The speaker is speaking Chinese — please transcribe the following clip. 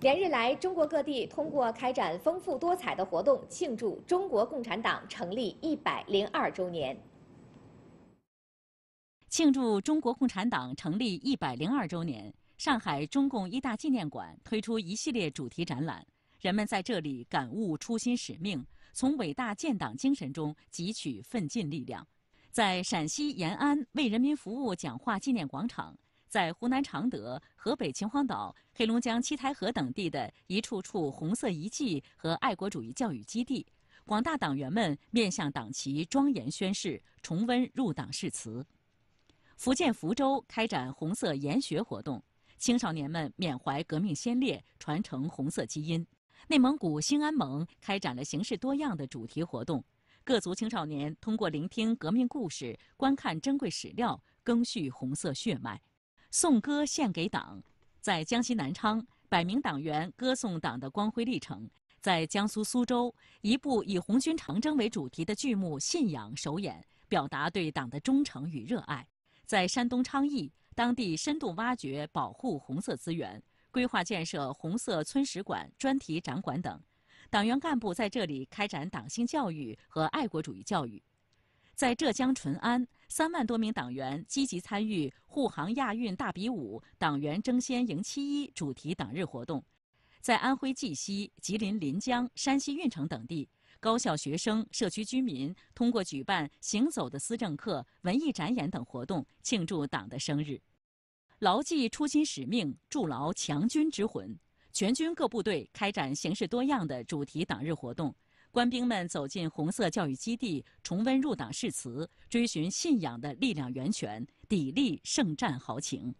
连日来，中国各地通过开展丰富多彩的活动，庆祝中国共产党成立一百零二周年。庆祝中国共产党成立一百零二周年，上海中共一大纪念馆推出一系列主题展览，人们在这里感悟初心使命，从伟大建党精神中汲取奋进力量。在陕西延安，为人民服务讲话纪念广场。在湖南常德、河北秦皇岛、黑龙江七台河等地的一处处红色遗迹和爱国主义教育基地，广大党员们面向党旗庄严宣誓，重温入党誓词。福建福州开展红色研学活动，青少年们缅怀革命先烈，传承红色基因。内蒙古兴安盟开展了形式多样的主题活动，各族青少年通过聆听革命故事、观看珍贵史料，赓续红色血脉。颂歌献给党，在江西南昌，百名党员歌颂党的光辉历程；在江苏苏州，一部以红军长征为主题的剧目《信仰》首演，表达对党的忠诚与热爱；在山东昌邑，当地深度挖掘保护红色资源，规划建设红色村史馆、专题展馆等，党员干部在这里开展党性教育和爱国主义教育；在浙江淳安。三万多名党员积极参与“护航亚运大比武，党员争先迎七一”主题党日活动，在安徽绩溪、吉林临江、山西运城等地，高校学生、社区居民通过举办“行走的思政课”、文艺展演等活动庆祝党的生日，牢记初心使命，筑牢强军之魂。全军各部队开展形式多样的主题党日活动。官兵们走进红色教育基地，重温入党誓词，追寻信仰的力量源泉，砥砺圣战豪情。